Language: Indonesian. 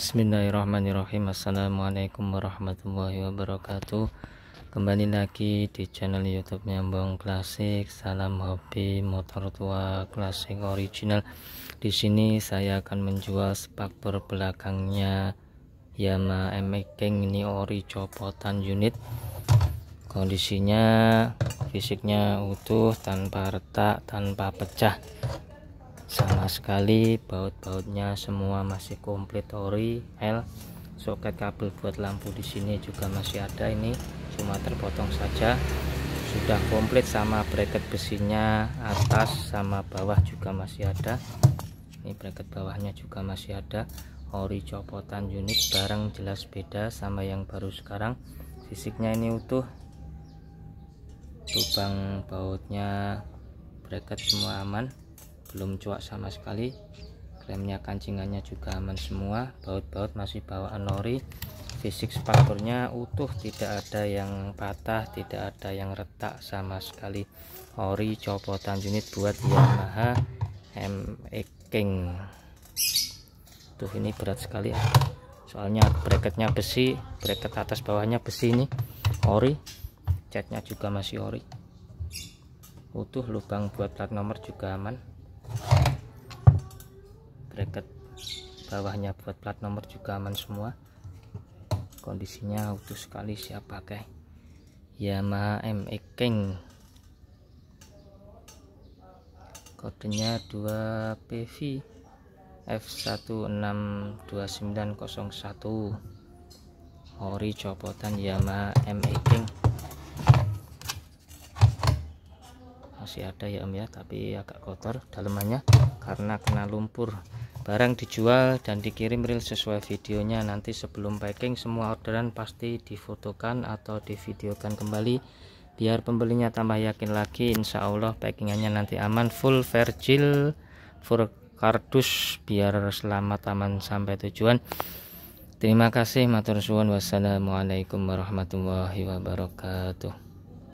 Bismillahirrahmanirrahim Assalamualaikum warahmatullahi wabarakatuh Kembali lagi di channel youtube Nyambung Klasik Salam hobi motor tua klasik original Di sini saya akan menjual spakbor belakangnya Yamaha MX King ini ori copotan unit Kondisinya fisiknya utuh tanpa retak tanpa pecah sekali baut-bautnya semua masih komplit ori L soket kabel buat lampu di sini juga masih ada ini cuma terpotong saja sudah komplit sama bracket besinya atas sama bawah juga masih ada ini bracket bawahnya juga masih ada ori copotan unit barang jelas beda sama yang baru sekarang fisiknya ini utuh lubang bautnya bracket semua aman belum cuak sama sekali remnya kancingannya juga aman semua baut-baut masih bawaan lori fisik spakbornya utuh tidak ada yang patah tidak ada yang retak sama sekali ori copotan unit buat Yamaha MX King tuh ini berat sekali ya soalnya bracketnya besi bracket atas bawahnya besi ini ori catnya juga masih ori utuh lubang buat plat nomor juga aman bawahnya buat plat nomor juga aman semua kondisinya utuh sekali siap pakai Yamaha MX e King kodenya 2PV F162901 ori copotan Yamaha MX e King masih ada ya om ya tapi agak kotor dalemannya karena kena lumpur barang dijual dan dikirim real sesuai videonya nanti sebelum packing semua orderan pasti difotokan atau divideokan kembali biar pembelinya tambah yakin lagi Insya Allah packingannya nanti aman full vergil full kardus biar selamat aman sampai tujuan terima kasih matur suwun wassalamualaikum warahmatullahi wabarakatuh